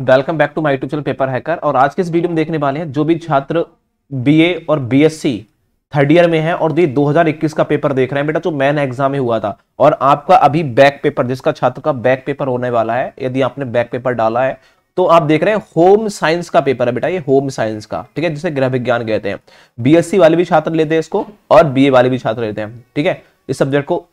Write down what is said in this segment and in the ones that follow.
welcome back to my YouTube channel paper hacker और आज के इस वीडियो में देखने वाले हैं जो भी छात्र बीए और बीएससी थर्ड ईयर में है और दो 2021 का पेपर देख रहे हैं बेटा जो मैन एग्जाम में हुआ था और आपका अभी बैक पेपर जिसका छात्र का बैक पेपर होने वाला है यदि आपने बैक पेपर डाला है तो आप देख रहे हैं होम साइंस का पेपर है बेटा ये होम साइंस का ठीक है जिसे गृह विज्ञान कहते हैं बीएससी वाले भी छात्र लेते हैं इसको और बीए वाले भी छात्र लेते हैं ठीक है इस सब्जेक्ट को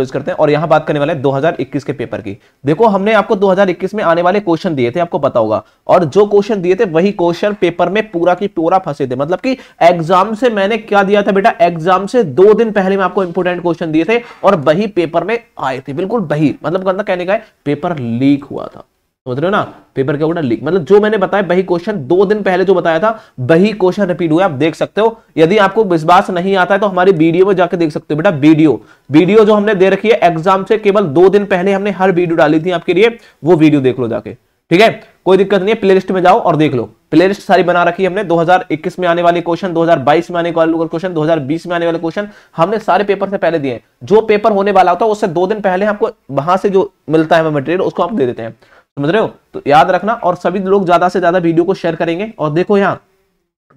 क्लोज करते हैं और यहां बात करने वाले हैं 2021 के पेपर की देखो हमने आपको 2021 में आने वाले क्वेश्चन दिए थे आपको पता होगा और जो क्वेश्चन दिए थे वही क्वेश्चन पेपर में पूरा की पूरा फंसे थे मतलब कि एग्जाम से मैंने क्या दिया था बेटा एग्जाम से दो दिन पहले मैं आपको इंपोर्टेंट क्वेश्चन दिए थे और वही पेपर में आए थे बिल्कुल वही मतलब कहने का है पेपर लीक हुआ था समझ रहे हो ना पेपर क्या होगा लीक मतलब जो मैंने बताया वही क्वेश्चन दो दिन पहले जो बताया था वही क्वेश्चन रिपीट हुआ आप देख सकते हो यदि आपको विश्वास नहीं आता है तो हमारी वीडियो में जाकर देख सकते हो बेटा वीडियो वीडियो जो हमने दे रखी है एग्जाम से केवल दो दिन पहले हमने हर वीडियो डाली थी आपके लिए वो वीडियो देख लो जाके ठीक है कोई दिक्कत नहीं है प्ले में जाओ और देख लो प्ले सारी बना रखी है हमने 2021 में आने वाले क्वेश्चन 2022 में आने वाले क्वेश्चन 2020 में आने वाले क्वेश्चन हमने सारे पेपर से पहले दिए जो पेपर होने वाला होता है उससे दो दिन पहले आपको वहां से जो मिलता है मटेरियल उसको आप दे देते हैं समझ रहे हो तो याद रखना और सभी लोग ज्यादा से ज्यादा वीडियो को शेयर करेंगे और देखो यहाँ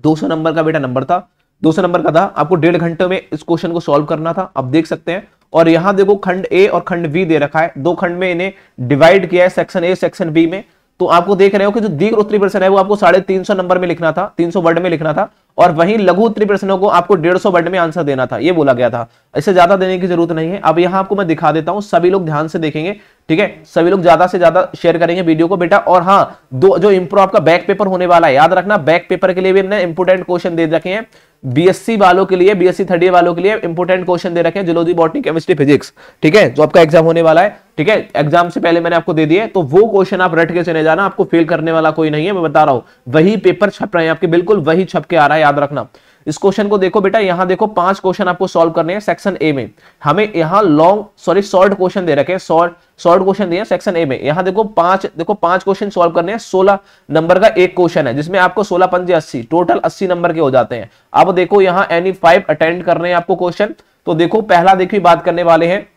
दो नंबर का बेटा नंबर था दो नंबर का था आपको डेढ़ घंटे में इस क्वेश्चन को सॉल्व करना था आप देख सकते हैं और यहाँ देखो खंड ए और खंड बी दे रखा है दो खंड में इन्हें डिवाइड किया है सेक्शन ए सेक्शन बी में तो आपको देख रहे हो कि जो दीर्घ उत्तरी प्रश्न है वो आपको साढ़े तीन सौ नंबर में लिखना था तीन सौ वर्ड में लिखना था और वहीं लघु उत्तरी प्रश्नों को आपको डेढ़ सौ वर्ड में आंसर देना था ये बोला गया था इससे ज्यादा देने की जरूरत नहीं है अब यहां आपको मैं दिखा देता हूं सभी लोग ध्यान से देखेंगे ठीक है सभी लोग ज्यादा से ज्यादा शेयर करेंगे वीडियो को बेटा और हाँ दो जो इम्प्रो आपका बैक पेपर होने वाला है याद रखना बैक पेपर के लिए भी हमने इंपोर्टेंट क्वेश्चन दे रखे हैं बीएससी वालों के लिए बीएससी थर्ड ईयर वालों के लिए इंपोर्टेंट क्वेश्चन दे रखे हैं जुलोजी बॉटनी केमिस्ट्री फिजिक्स ठीक है जो आपका एग्जाम होने वाला है ठीक है एग्जाम से पहले मैंने आपको दे दिए तो वो क्वेश्चन आप रट के चले जाना आपको फेल करने वाला कोई नहीं है मैं बता रहा हूं वही पेपर छप रहे हैं आपके बिल्कुल वही छप के आ रहा है याद रखना इस क्वेश्चन को देखो बेटा यहाँ देखो पांच क्वेश्चन आपको सॉल्व करने हैं सेक्शन ए में हमें यहाँ लॉन्ग सॉरी शॉर्ट क्वेश्चन दे रखे शॉर्ट क्वेश्चन दिए सेक्शन ए में यहां देखो पांच देखो पांच क्वेश्चन सॉल्व करने हैं सोलह नंबर का एक क्वेश्चन है जिसमें आपको सोलह पंजे अस्सी टोटल अस्सी नंबर के हो जाते हैं अब देखो यहाँ एनी फाइव अटेंड कर रहे हैं आपको क्वेश्चन तो देखो पहला देखिए बात करने वाले हैं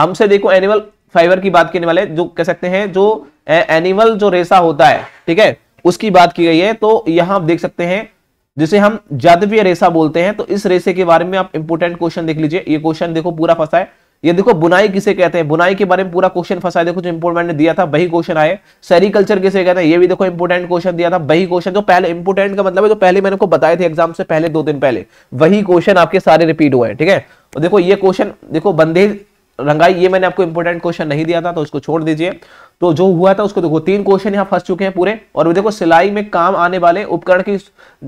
हमसे देखो एनिमल फाइबर की बात करने वाले जो कह सकते हैं जो एनिमल जो रेसा होता है ठीक है उसकी बात की गई है तो यहाँ आप देख सकते हैं जिसे हम जादवीय रेशा बोलते हैं तो इस रेशे के बारे में आप इंपोर्टेंट क्वेश्चन देख लीजिए ये क्वेश्चन देखो पूरा फंसा है ये देखो बुनाई किसे कहते हैं बुनाई के बारे में पूरा क्वेश्चन फंसा है देखो जो इंपोर्टेंट ने दिया था वही क्वेश्चन आए सेरिकल्चर किसे कहते हैं ये भी देखो इंपोर्टेंट क्वेश्चन दिया था वही क्वेश्चन जो तो पहले इंपोर्टेंट का मतलब है जो तो पहले मैंने को बताए थे एग्जाम से पहले दो दिन पहले वही क्वेश्चन आपके सारे रिपीट हुए हैं ठीक है देखो ये क्वेश्चन देखो बंदेज रंगाई ये मैंने आपको इंपोर्टेंट क्वेश्चन नहीं दिया था तो उसको छोड़ दीजिए तो जो हुआ था उसको देखो तीन क्वेश्चन यहाँ फंस चुके हैं पूरे और देखो सिलाई में काम आने वाले उपकरण की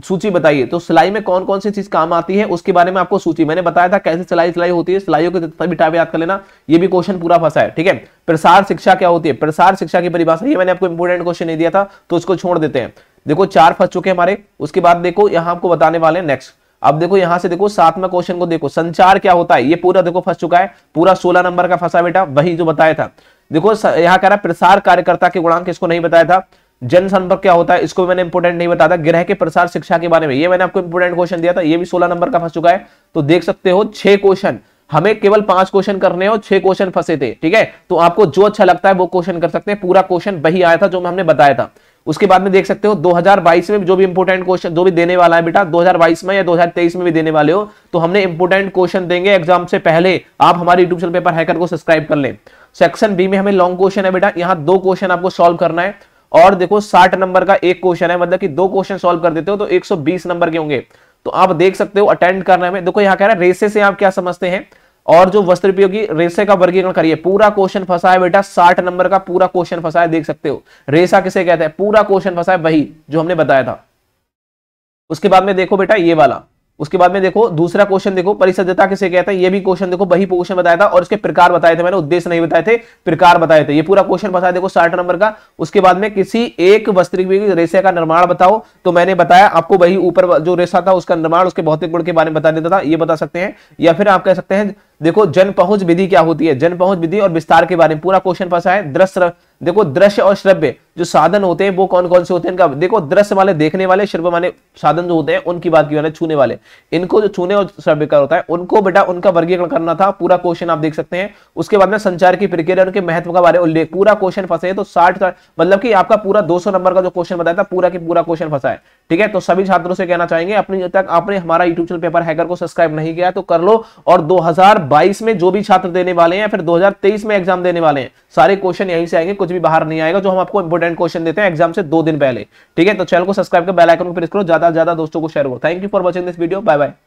सूची बताइए तो सिलाई में कौन कौन सी चीज काम आती है उसके बारे में आपको सूची मैंने बताया था कैसे सिलाई सिलाई होती है सिलाइयों के जितना टाइप याद कर लेना ये भी क्वेश्चन पूरा फंसा है ठीक है प्रसार शिक्षा क्या होती है प्रसार शिक्षा की परिभाषा ये मैंने आपको इंपोर्टेंट क्वेश्चन नहीं दिया था तो उसको छोड़ देते हैं देखो चार फंस चुके हैं हमारे उसके बाद देखो यहाँ आपको बताने वाले नेक्स्ट अब देखो यहां से देखो सातवा क्वेश्चन को देखो संचार क्या होता है ये पूरा देखो फंस चुका है पूरा सोलह नंबर का फंसा बेटा वही जो बताया था देखो यहाँ कह रहा प्रसार कार्यकर्ता के गुणांक इसको नहीं बताया था जनसंपर्क क्या होता है इसको मैंने इंपोर्टेंट नहीं बताया था ग्रह के प्रसार शिक्षा के बारे में ये मैंने आपको इंपोर्टेंट क्वेश्चन दिया था ये भी सोलह नंबर का फंस चुका है तो देख सकते हो छह क्वेश्चन हमें केवल पांच क्वेश्चन करने हो छह क्वेश्चन फंसे थे ठीक है तो आपको जो अच्छा लगता है वो क्वेश्चन कर सकते हैं पूरा क्वेश्चन वही आया था जो हमने बताया था उसके बाद में देख सकते हो 2022 में जो भी इंपोर्टेंट क्वेश्चन जो भी देने वाला है बेटा 2022 में या 2023 में भी देने वाले हो तो हमने इंपोर्टेंट क्वेश्चन देंगे एग्जाम से पहले आप हमारे यूट्यूब चैनल पेपर हैकर को सब्सक्राइब कर लें सेक्शन बी में हमें लॉन्ग क्वेश्चन है बेटा यहाँ दो क्वेश्चन आपको सोल्व करना है और देखो साठ नंबर का एक क्वेश्चन है मतलब की दो क्वेश्चन सोल्व कर देते हो तो एक नंबर के होंगे तो आप देख सकते हो अटेंड करने में देखो यहाँ कह रहे हैं रेसे से आप क्या समझते हैं और जो वस्त्र उपयोगी रेसे का वर्गीकरण करिए पूरा क्वेश्चन फंसा है बेटा साठ नंबर का पूरा क्वेश्चन फंसा है देख सकते हो रेसा किसे कहते हैं पूरा क्वेश्चन फंसा है वही जो हमने बताया था उसके बाद में देखो बेटा ये वाला उसके बाद में देखो दूसरा क्वेश्चन देखो परिसज्जता किसे कहते हैं ये भी क्वेश्चन देखो वही क्वेश्चन बताया था और इसके प्रकार बताए थे मैंने उद्देश्य नहीं बताए थे प्रकार बताए थे ये पूरा क्वेश्चन बताया देखो साठ नंबर का उसके बाद में किसी एक वस्त्रिक रेशा का निर्माण बताओ तो मैंने बताया आपको वही ऊपर जो रेशा था उसका निर्माण उसके भौतिक गुण के बारे में बता देता था ये बता सकते हैं या फिर आप कह सकते हैं देखो जन पहुंच विधि क्या होती है जन पहुंच विधि और विस्तार के बारे में पूरा क्वेश्चन फंसा है दृश्य देखो दृश्य और श्रव्य जो साधन होते हैं वो कौन कौन से होते हैं इनका देखो दृश्य वाले देखने वाले श्रव माने साधन जो होते हैं उनकी बात की छूने वाले इनको जो छूने और सर्विकार होता है उनको बेटा उनका वर्गीकरण करना था पूरा क्वेश्चन आप देख सकते हैं उसके बाद में संचार की प्रक्रिया उनके महत्व का बारे उल्लेख पूरा क्वेश्चन फंसे तो साठ मतलब की आपका पूरा दो नंबर का जो क्वेश्चन बताया था पूरा की पूरा क्वेश्चन फंसा है ठीक है तो सभी छात्रों से कहना चाहेंगे अपनी तक आपने हमारा यूट्यूब चैनल पेपर हैकर को सब्सक्राइब नहीं किया तो कर लो और दो में जो भी छात्र देने वाले हैं फिर दो में एग्जाम देने वाले हैं सारे क्वेश्चन यहीं से आएंगे कुछ भी बाहर नहीं आएगा जो हम आपको इंपोर्टेंट इंपॉर्टेंट क्वेश्चन देते हैं एग्जाम से दो दिन पहले ठीक है तो चैनल को सब्सक्राइब कर बेल आइकन को प्रेस करो ज्यादा ज्यादा दोस्तों को शेयर करो thank you for watching this video bye bye